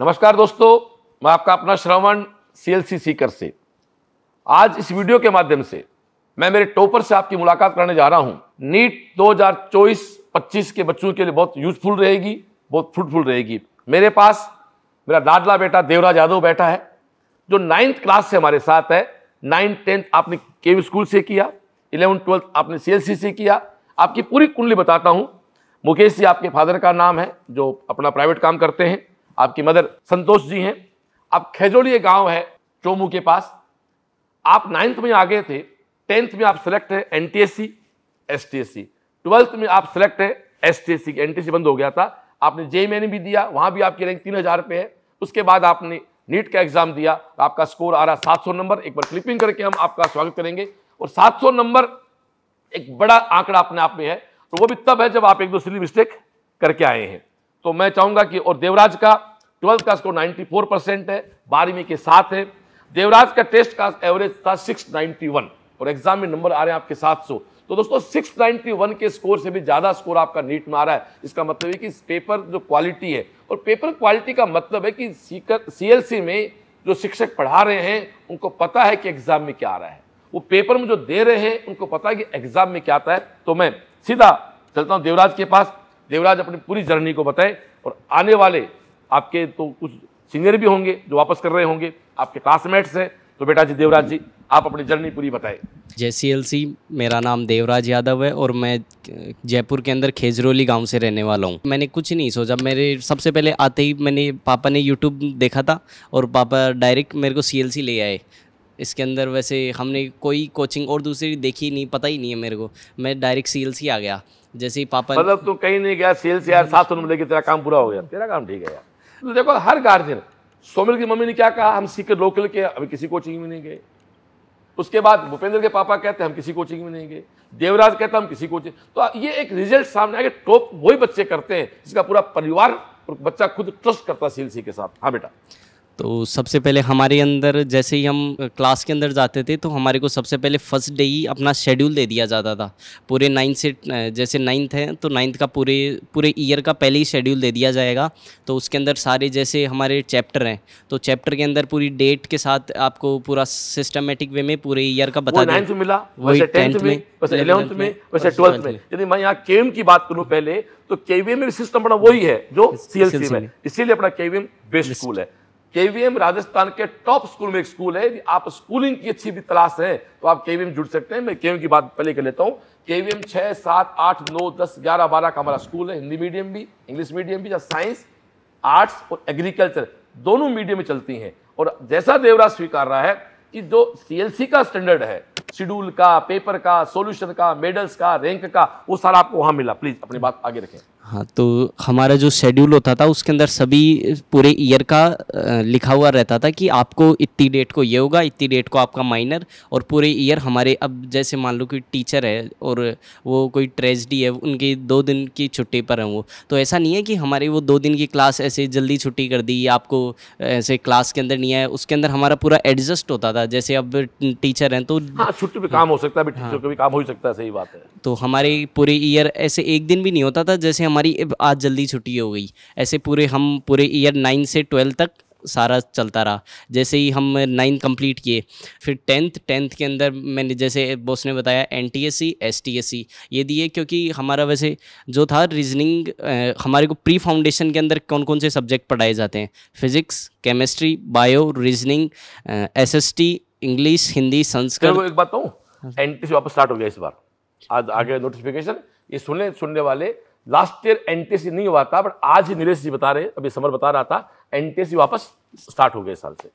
नमस्कार दोस्तों मैं आपका अपना श्रवण सी एल सी सीकर से आज इस वीडियो के माध्यम से मैं मेरे टोपर से आपकी मुलाकात करने जा रहा हूं नीट 2024-25 के बच्चों के लिए बहुत यूजफुल रहेगी बहुत फ्रूटफुल रहेगी मेरे पास मेरा लाडला बेटा देवराज यादव बैठा है जो नाइन्थ क्लास से हमारे साथ है नाइन्थ टेंथ आपने के स्कूल से किया इलेवन ट्वेल्थ आपने सी से किया आपकी पूरी कुंडली बताता हूँ मुकेश जी आपके फादर का नाम है जो अपना प्राइवेट काम करते हैं आपकी मदर संतोष जी हैं आप खेजोली गांव है चोमू के पास आप नाइन्थ में आ गए थे टेंथ में आप सिलेक्ट है N T S C S T S C twelfth में आप सिलेक्ट है S T S C N T C बंद हो गया था आपने जे मैन भी दिया वहाँ भी आपकी रैंक तीन हज़ार पे है उसके बाद आपने नीट का एग्ज़ाम दिया आपका स्कोर आ रहा सात सौ नंबर एक बार क्लिपिंग करके हम आपका स्वागत करेंगे और सात सौ नंबर एक बड़ा आंकड़ा अपने आप में है तो वो भी तब है जब आप एक दो सिली मिस्टेक करके आए हैं तो मैं चाहूँगा कि और देवराज का ट्वेल्थ का स्कोर 94 परसेंट है बारहवीं के साथ है देवराज का टेस्ट का एवरेज था 691 और एग्जाम में नंबर आ रहे हैं आपके 700 तो दोस्तों 691 के स्कोर से भी ज़्यादा स्कोर आपका नीट में आ रहा है इसका मतलब है कि पेपर जो क्वालिटी है और पेपर क्वालिटी का मतलब है कि सीकर सी में जो शिक्षक पढ़ा रहे हैं उनको पता है कि एग्जाम में क्या आ रहा है वो पेपर में जो दे रहे हैं उनको पता है कि एग्जाम में क्या आता है तो मैं सीधा चलता हूँ देवराज के पास देवराज अपनी पूरी जर्नी को बताएं और आने वाले आपके तो कुछ सीनियर भी होंगे जो वापस कर रहे होंगे आपके क्लासमेट्स हैं तो बेटा जी देवराज जी आप अपनी जर्नी पूरी बताएं जे मेरा नाम देवराज यादव है और मैं जयपुर के अंदर खेजरोली गांव से रहने वाला हूँ मैंने कुछ नहीं सोचा मेरे सबसे पहले आते ही मैंने पापा ने यूट्यूब देखा था और पापा डायरेक्ट मेरे को सी ले आए इसके अंदर वैसे हमने कोई कोचिंग और दूसरी देखी नहीं पता ही नहीं है मेरे को मैं डायरेक्ट सी आ गया जैसे ही पापा मतलब तू कहीं नहीं गया एल सी यार सात सौ तेरा काम पूरा हो गया तेरा काम ठीक है यार तो देखो हर गार्जियन सोमिल की मम्मी ने क्या कहा हम सीखे लोकल के अभी किसी कोचिंग में नहीं गए उसके बाद भूपेंद्र के पापा कहते हम किसी कोचिंग में नहीं गए देवराज कहता हम किसी कोचिंग तो ये एक रिजल्ट सामने आया टॉप वही बच्चे करते हैं जिसका पूरा परिवार बच्चा खुद ट्रस्ट करता है सीएलसी के साथ हाँ बेटा तो सबसे पहले हमारे अंदर जैसे ही हम क्लास के अंदर जाते थे तो हमारे को सबसे पहले फर्स्ट डे ही अपना शेड्यूल दे दिया जाता था पूरे नाइन्थ से जैसे नाइन्थ है तो नाइन्थ का पूरे पूरे ईयर का पहले ही शेड्यूल दे दिया जाएगा तो उसके अंदर सारे जैसे हमारे चैप्टर हैं तो चैप्टर के अंदर पूरी डेट के साथ आपको पूरा सिस्टमेटिक वे में पूरे ईयर का बता मिला वही टेंथ में इलेवंथ में वैसे ट्वेल्थ में यदि मैं यहाँ केम की बात करूँ पहले तो केवीएम में सिस्टम अपना वही है जो सीएलसी में इसीलिए अपना केवीएम बेस्ट स्कूल है केवीएम राजस्थान के टॉप स्कूल में एक स्कूल है यदि आप स्कूलिंग की अच्छी भी तलाश है तो आप केवीएम जुड़ सकते हैं मैं केवीएम की बात पहले कर लेता हूँ केवीएम छः सात आठ नौ दस ग्यारह बारह का हमारा स्कूल है हिंदी मीडियम भी इंग्लिश मीडियम भी या साइंस आर्ट्स और एग्रीकल्चर दोनों मीडियम में चलती हैं और जैसा देवराज स्वीकार रहा है कि जो सी का स्टैंडर्ड है शेड्यूल का पेपर का सोल्यूशन का मेडल्स का रैंक का वो सारा आपको वहां मिला प्लीज अपनी बात आगे रखें हाँ तो हमारा जो शेड्यूल होता था उसके अंदर सभी पूरे ईयर का लिखा हुआ रहता था कि आपको इतनी डेट को ये होगा इतनी डेट को आपका माइनर और पूरे ईयर हमारे अब जैसे मान लो कि टीचर है और वो कोई ट्रेजडी है उनकी दो दिन की छुट्टी पर हैं वो तो ऐसा नहीं है कि हमारे वो दो दिन की क्लास ऐसे जल्दी छुट्टी कर दी आपको ऐसे क्लास के अंदर नहीं आया उसके अंदर हमारा पूरा एडजस्ट होता था जैसे अब टीचर हैं तो हाँ, छुट्टी पे काम हो सकता है टीचर हाँ। का भी काम हो सकता है सही बात है तो हमारे पूरे ईयर ऐसे एक दिन भी नहीं होता था जैसे हमारे हमारी आज जल्दी छुट्टी हो गई ऐसे पूरे हम पूरे ईयर नाइन से ट्वेल्व तक सारा चलता रहा जैसे ही हम नाइन कंप्लीट किए फिर टेंथ टेंथ के अंदर मैंने जैसे बॉस ने बताया N T S C S T S C ये दिए क्योंकि हमारा वैसे जो था रीजनिंग हमारे को प्री फाउंडेशन के अंदर कौन कौन से सब्जेक्ट पढ़ाए जाते हैं physics chemistry bio reasoning S S T English Hindi Sanskrit एक बात कहूँ एन टी सी वापस स्टार्ट हो गया इस बार आज आगे नोटिफिकेशन हाँ। ये सुनने सुनने वाले लास्ट ईयर एनटीसी नहीं हुआ था बट आज ही नीरज जी बता रहे अभी समर बता रहा था एनटीसी वापस स्टार्ट हो गए साल से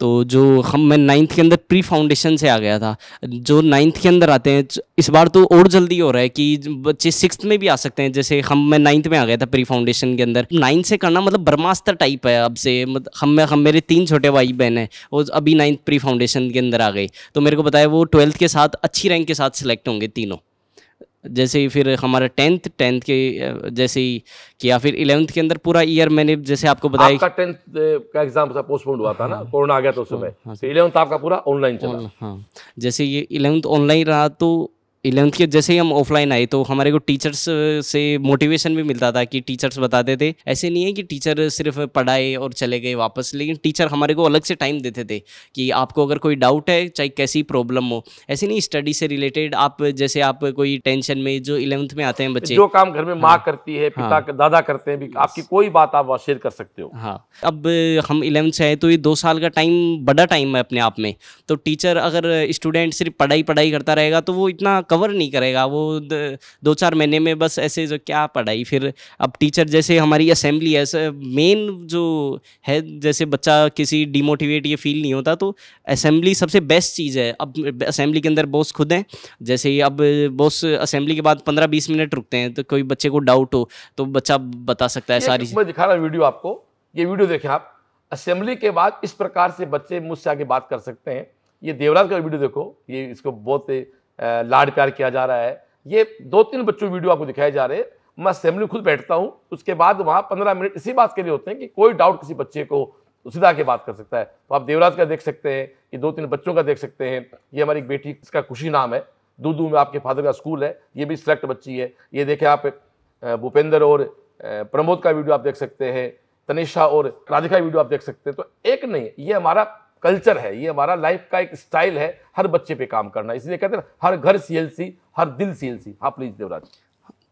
तो जो हम मैं नाइन्थ के अंदर प्री फाउंडेशन से आ गया था जो नाइन्थ के अंदर आते हैं इस बार तो और जल्दी हो रहा है कि बच्चे सिक्स में भी आ सकते हैं जैसे हम मैं नाइन्थ में आ गया था प्री फाउंडेशन के अंदर नाइन्थ से करना मतलब ब्रह्मास्त्र टाइप है अब से मतलब हम मैं हम मेरे तीन छोटे भाई बहन हैं वो अभी नाइन्थ प्री फाउंडेशन के अंदर आ गए तो मेरे को बताया वो ट्वेल्थ के साथ अच्छी रैंक के साथ सेलेक्ट होंगे तीनों जैसे ही फिर हमारा टेंथ टेंथ के जैसे ही किया फिर इलेवंथ के अंदर पूरा ईयर मैंने जैसे आपको बताया आपका टेंथ का एग्जाम पोस्टपोन हुआ था ना हाँ। कोरोना आ गया था उस हाँ, समय हाँ, तो इलेवंथ आपका पूरा ऑनलाइन चला हाँ जैसे ये इलेवंथ ऑनलाइन रहा तो इलेवंथ के जैसे ही हम ऑफलाइन आए तो हमारे को टीचर्स से मोटिवेशन भी मिलता था कि टीचर्स बताते थे ऐसे नहीं है कि टीचर सिर्फ पढ़ाए और चले गए वापस लेकिन टीचर हमारे को अलग से टाइम देते थे कि आपको अगर कोई डाउट है चाहे कैसी प्रॉब्लम हो ऐसे नहीं स्टडी से रिलेटेड आप जैसे आप कोई टेंशन में जो इलेवंथ में आते हैं बच्चे जो काम घर में हाँ, माँ करती है पिता हाँ, दादा करते हैं आपकी कोई बात आप शेयर कर सकते हो हाँ अब हम इलेवंथ से आए तो ये दो साल का टाइम बड़ा टाइम है अपने आप में तो टीचर अगर स्टूडेंट सिर्फ पढ़ाई पढ़ाई करता रहेगा तो वो इतना कवर नहीं करेगा वो दो चार महीने में बस ऐसे जो क्या पढ़ाई फिर अब टीचर जैसे हमारी असेंबली है मेन जो है जैसे बच्चा किसी डिमोटिवेट ये फील नहीं होता तो असेंबली सबसे बेस्ट चीज़ है अब असेंबली के अंदर बॉस खुद हैं जैसे ही अब बॉस असेंबली के बाद पंद्रह बीस मिनट रुकते हैं तो कोई बच्चे को डाउट हो तो बच्चा बता सकता है सारी मैं दिखा रहा वीडियो आपको ये वीडियो देखें आप असेंबली के बाद इस प्रकार से बच्चे मुझसे आगे बात कर सकते हैं ये देवराज का वीडियो देखो ये इसको बहुत लाड प्यार किया जा रहा है ये दो तीन बच्चों वीडियो आपको दिखाए जा रहे हैं मैं असेंबली खुद बैठता हूँ उसके बाद वहाँ पंद्रह मिनट इसी बात के लिए होते हैं कि कोई डाउट किसी बच्चे को सीधा के बात कर सकता है तो आप देवराज का देख सकते हैं ये दो तीन बच्चों का देख सकते हैं ये हमारी बेटी इसका खुशी नाम है दूदू में आपके फादर का स्कूल है ये भी सिलेक्ट बच्ची है ये देखें आप भूपेंद्र और प्रमोद का वीडियो आप देख सकते हैं तनिषा और राधिका वीडियो आप देख सकते हैं तो एक नहीं ये हमारा कल्चर है ये हमारा लाइफ का एक स्टाइल है हर बच्चे पे काम करना इसलिए कहते हैं हर घर सीएलसी हर दिल सीएलसी हाँ प्लीज देवराज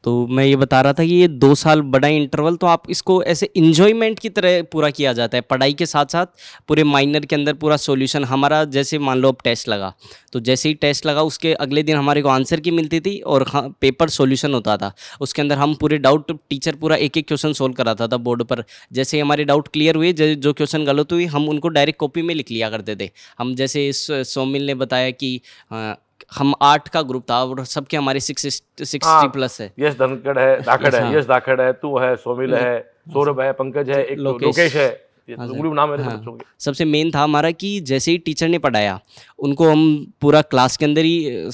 तो मैं ये बता रहा था कि ये दो साल बड़ा इंटरवल तो आप इसको ऐसे इन्जॉयमेंट की तरह पूरा किया जाता है पढ़ाई के साथ साथ पूरे माइनर के अंदर पूरा सॉल्यूशन हमारा जैसे मान लो अब टेस्ट लगा तो जैसे ही टेस्ट लगा उसके अगले दिन हमारे को आंसर की मिलती थी और पेपर हाँ, सोल्यूशन होता था उसके अंदर हम पूरे डाउट टीचर पूरा एक एक क्वेश्चन सोल्व कराता था बोर्ड पर जैसे ही हमारे डाउट क्लियर हुए जो क्वेश्चन गलत हुए हम उनको डायरेक्ट कॉपी में लिख लिया करते थे हम जैसे सोमिल ने बताया कि हाँ, हम आठ का ग्रुप था और सबके हमारे सिक्स सिक्सटी प्लस है यश धनखड़ है धाकड़ है हाँ। यश धाकड़ है तू है सोमिल है सौरभ है पंकज है एक लोकेश है हाँ तो हाँ। सबसे मेन था हमारा कि जैसे ही टीचर ने पढ़ाया उनको हम पूरा क्लास के अंदर ही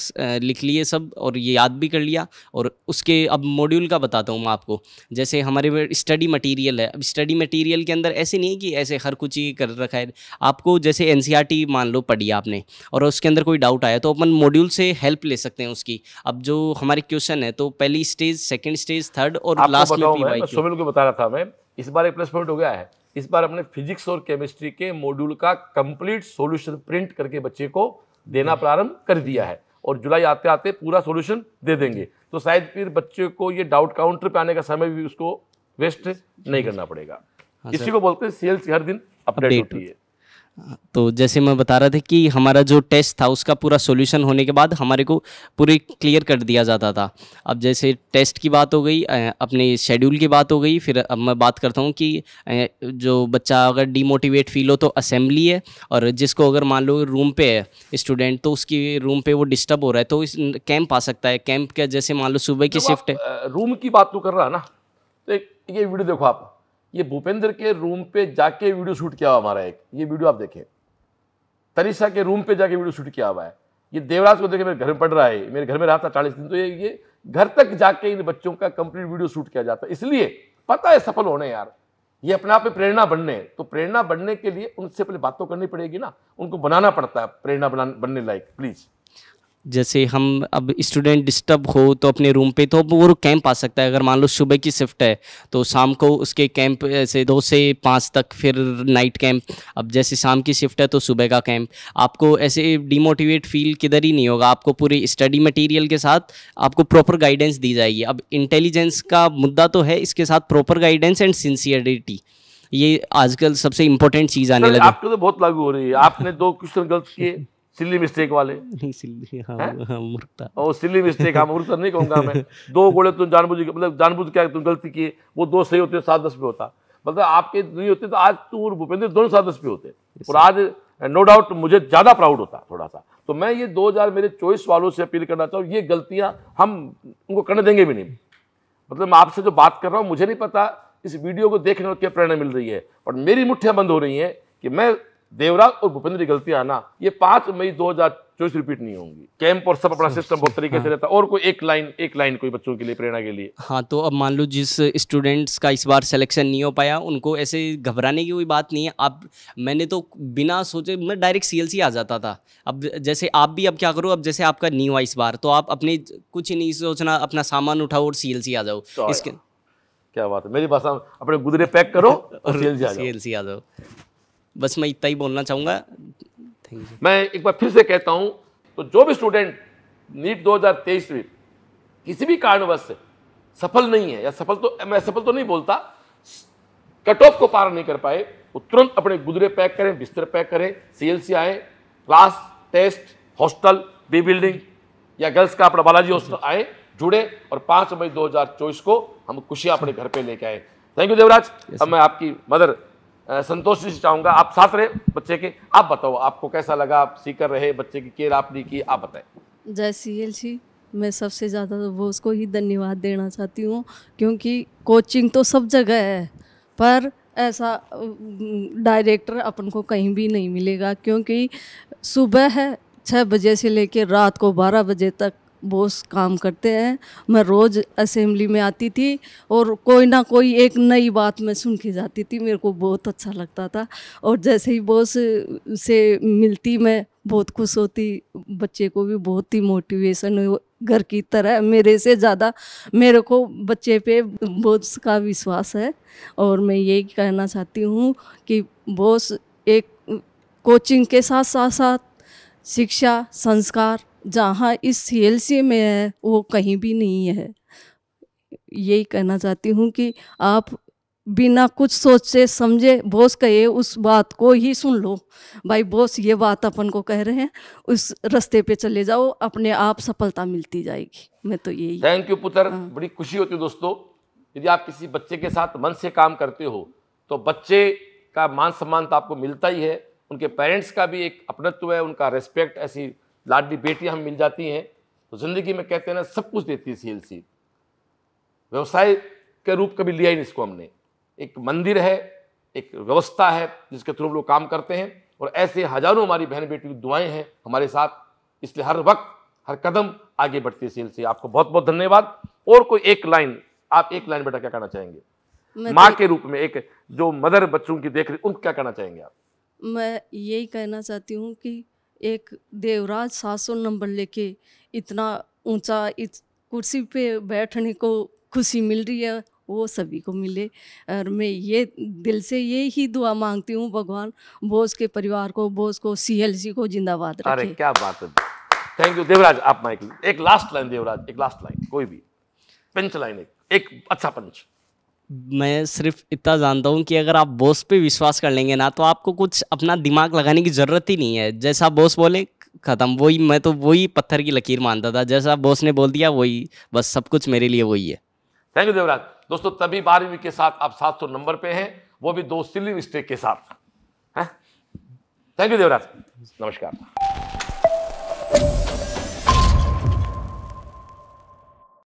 लिख लिए सब और ये याद भी कर लिया और उसके अब मॉड्यूल का बताता हूँ मैं आपको जैसे हमारे स्टडी मटेरियल है अब स्टडी मटेरियल के अंदर ऐसे नहीं है कि ऐसे हर कुछ ही कर रखा है आपको जैसे एन e मान लो पढ़ी आपने और उसके अंदर कोई डाउट आया तो अपन मॉड्यूल से हेल्प ले सकते हैं उसकी अब जो हमारे क्वेश्चन है तो पहली स्टेज सेकेंड स्टेज थर्ड और लास्ट में बता रहा था मैं इस बार एक प्लस पॉइंट हो गया है इस बार हमने फिजिक्स और केमिस्ट्री के मॉड्यूल का कंप्लीट सॉल्यूशन प्रिंट करके बच्चे को देना हम्म। प्रारंभ कर दिया है और जुलाई आते आते पूरा सॉल्यूशन दे देंगे तो शायद फिर बच्चे को ये डाउट काउंटर पे आने का समय भी उसको वेस्ट नहीं करना पड़ेगा हाँ इसी को बोलते हैं सेल्स हर दिन अपडेट होती है तो जैसे मैं बता रहा था कि हमारा जो टेस्ट था उसका पूरा सॉल्यूशन होने के बाद हमारे को पूरी क्लियर कर दिया जाता था अब जैसे टेस्ट की बात हो गई अपने शेड्यूल की बात हो गई फिर अब मैं बात करता हूँ कि जो बच्चा अगर डीमोटिवेट फील हो तो असेंबली है और जिसको अगर मान लो रूम पे है स्टूडेंट तो उसकी रूम पे वो डिस्टर्ब हो रहा है तो इस कैंप आ सकता है कैंप का जैसे मान लो सुबह की शिफ्ट है रूम की बात तो कर रहा है ना तो एक ये वीडियो देखो आप ये भूपेंद्र के रूम पे जाके वीडियो शूट किया हुआ हमारा एक ये वीडियो आप देखें तनिषा के रूम पे जाके वीडियो शूट किया हुआ है ये देवराज को देखे मेरे घर में पड़ रहा है मेरे घर में रहा था चालीस दिन तो ये ये घर तक जाके इन बच्चों का कंप्लीट वीडियो शूट किया जाता है इसलिए पता है सफल होने यार ये अपने आप में प्रेरणा बनने तो प्रेरणा बनने के लिए उनसे पहले बातों करनी पड़ेगी ना उनको बनाना पड़ता है प्रेरणा बनने लायक प्लीज़ जैसे हम अब स्टूडेंट डिस्टर्ब हो तो अपने रूम पे तो वो कैंप आ सकता है अगर मान लो सुबह की शिफ्ट है तो शाम को उसके कैंप ऐसे दो से पाँच तक फिर नाइट कैंप अब जैसे शाम की शिफ्ट है तो सुबह का कैंप आपको ऐसे डिमोटिवेट फील किधर ही नहीं होगा आपको पूरे स्टडी मटेरियल के साथ आपको प्रॉपर गाइडेंस दी जाएगी अब इंटेलिजेंस का मुद्दा तो है इसके साथ प्रॉपर गाइडेंस एंड सिंसियरिटी ये आजकल सबसे इम्पोर्टेंट चीज़ आने लगी आपको तो बहुत लागू हो रही है आपने दो क्वेश्चन गलत किए सिल्ली मिस्टेक वाले हाँ, हाँ, हाँ सिल्ली मिस्टेक हाँ मूर्खता नहीं कहूँगा मैं दो गोले तुम जानबूझ मतलब जानबूझ क्या तुम गलती किए वो दो सही होते सात दस पे होता मतलब आपके नहीं होते तो आज तुम और भूपेंद्र दोनों सात दस पे होते और आज नो डाउट मुझे ज़्यादा प्राउड होता थोड़ा सा तो मैं ये दो हज़ार मेरे चॉइस वालों से अपील करना चाहूँ ये गलतियाँ हम उनको करने देंगे भी नहीं मतलब मैं आपसे जो बात कर रहा हूँ मुझे नहीं पता इस वीडियो को देखने को क्या प्रेरणा मिल रही है और मेरी मुठ्ठियाँ बंद हो रही हैं कि मैं देवराज और भूपेंद्र की गलतियां ना ये पांच मई दो हजार चौबीस रिपीट नहीं होंगी कैंप और सब अपना सिस्टम बहुत तरीके से हाँ। रहता और कोई एक लाइन एक लाइन कोई बच्चों के लिए प्रेरणा के लिए हाँ तो अब मान लो जिस स्टूडेंट्स का इस बार सिलेक्शन नहीं हो पाया उनको ऐसे घबराने की कोई बात नहीं है आप मैंने तो बिना सोचे मैं डायरेक्ट सी आ जाता था अब जैसे आप भी अब क्या करो अब जैसे आपका नहीं हुआ इस बार तो आप अपने कुछ नहीं सोचना अपना सामान उठाओ और सी आ जाओ तो इसके क्या बात है मेरी भाषा अपने गुदरे पैक करो और सी आ जाओ बस मैं इतना ही बोलना चाहूँगा थैंक यू मैं एक बार फिर से कहता हूँ तो जो भी स्टूडेंट नीट 2023 में किसी भी कारणवश से सफल नहीं है या सफल तो मैं सफल तो नहीं बोलता कट ऑफ को पार नहीं कर पाए वो तुरंत अपने गुदरे पैक करें बिस्तर पैक करें सीएलसी आए class test hostel B building या गर्ल्स का अपना बालाजी हॉस्टल आए जुड़े और पाँच मई 2024 को हम खुशियाँ अपने घर पे लेके आए थैंक यू देवराज अब मैं आपकी मदर संतोष जी से चाहूँगा आप साथ रहे बच्चे के आप बताओ आपको कैसा लगा आप सीकर रहे बच्चे की केयर आपने की आप बताएं जय सी एल जी मैं सबसे ज़्यादा वो उसको ही धन्यवाद देना चाहती हूँ क्योंकि कोचिंग तो सब जगह है पर ऐसा डायरेक्टर अपन को कहीं भी नहीं मिलेगा क्योंकि सुबह है छः बजे से लेकर रात को बारह बजे तक बॉस काम करते हैं मैं रोज़ असेंबली में आती थी और कोई ना कोई एक नई बात मैं सुन के जाती थी मेरे को बहुत अच्छा लगता था और जैसे ही बॉस से मिलती मैं बहुत खुश होती बच्चे को भी बहुत ही मोटिवेशन घर की तरह मेरे से ज़्यादा मेरे को बच्चे पे बॉस का विश्वास है और मैं यही कहना चाहती हूँ कि बॉस एक कोचिंग के साथ साथ साथ शिक्षा संस्कार जहाँ इस सी में है वो कहीं भी नहीं है यही कहना चाहती हूँ कि आप बिना कुछ सोचे समझे बॉस कहे उस बात को ही सुन लो भाई बॉस ये बात अपन को कह रहे हैं उस रास्ते पे चले जाओ अपने आप सफलता मिलती जाएगी मैं तो यही थैंक यू पुत्र हाँ। बड़ी खुशी होती है दोस्तों यदि आप किसी बच्चे के साथ मन से काम करते हो तो बच्चे का मान सम्मान तो आपको मिलता ही है उनके पेरेंट्स का भी एक अपनत्व है उनका रेस्पेक्ट ऐसी लाडली बेटियाँ हमें मिल जाती हैं तो ज़िंदगी में कहते हैं ना सब कुछ देती है सी व्यवसाय के रूप कभी लिया ही नहीं इसको हमने एक मंदिर है एक व्यवस्था है जिसके थ्रू हम लोग काम करते हैं और ऐसे हजारों हमारी बहन बेटी की दुआएं हैं हमारे साथ इसलिए हर वक्त हर कदम आगे बढ़ती है सी आपको बहुत बहुत धन्यवाद और कोई एक लाइन आप एक लाइन बेटा क्या कहना चाहेंगे माँ तो के रूप में एक जो मदर बच्चों की देख रही उनको क्या कहना चाहेंगे आप मैं यही कहना चाहती हूँ कि एक देवराज सात नंबर लेके इतना ऊंचा इस कुर्सी पे बैठने को खुशी मिल रही है वो सभी को मिले और मैं ये दिल से ये ही दुआ मांगती हूँ भगवान बोस के परिवार को बोस को सीएलसी को जिंदाबाद अरे क्या बात है थैंक यू देवराज आप माइक एक लास्ट लाइन देवराज एक लास्ट लाइन कोई भी पंच लाइन एक, एक अच्छा पंच मैं सिर्फ इतना जानता हूँ कि अगर आप बॉस पे विश्वास कर लेंगे ना तो आपको कुछ अपना दिमाग लगाने की ज़रूरत ही नहीं है जैसा बॉस बोले ख़त्म वही मैं तो वही पत्थर की लकीर मानता था जैसा बॉस ने बोल दिया वही बस सब कुछ मेरे लिए वही है थैंक यू देवराज दोस्तों तभी बारहवीं के साथ आप सात सौ नंबर पे हैं वो भी दो सिली मिस्टेक के साथ थैंक यू देवराज नमस्कार